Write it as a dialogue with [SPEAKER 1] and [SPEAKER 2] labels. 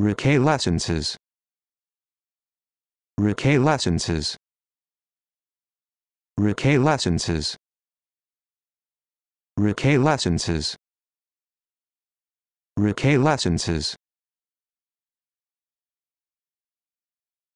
[SPEAKER 1] Recaylescences. Recaylescences. Recaylescences. Recaylescences. Recaylescences.